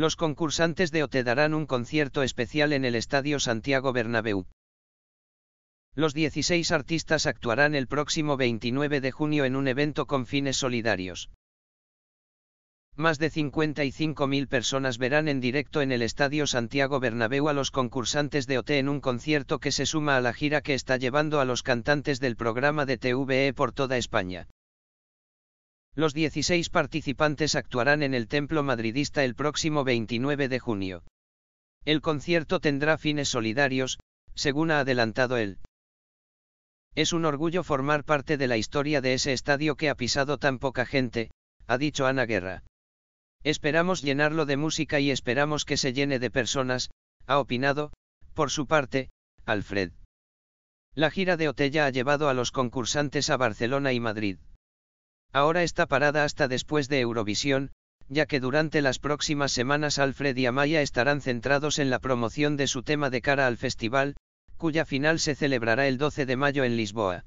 Los concursantes de OTE darán un concierto especial en el Estadio Santiago Bernabéu. Los 16 artistas actuarán el próximo 29 de junio en un evento con fines solidarios. Más de 55.000 personas verán en directo en el Estadio Santiago Bernabéu a los concursantes de OT en un concierto que se suma a la gira que está llevando a los cantantes del programa de TVE por toda España. Los 16 participantes actuarán en el templo madridista el próximo 29 de junio. El concierto tendrá fines solidarios, según ha adelantado él. Es un orgullo formar parte de la historia de ese estadio que ha pisado tan poca gente, ha dicho Ana Guerra. Esperamos llenarlo de música y esperamos que se llene de personas, ha opinado, por su parte, Alfred. La gira de Otella ha llevado a los concursantes a Barcelona y Madrid ahora está parada hasta después de Eurovisión, ya que durante las próximas semanas Alfred y Amaya estarán centrados en la promoción de su tema de cara al festival, cuya final se celebrará el 12 de mayo en Lisboa.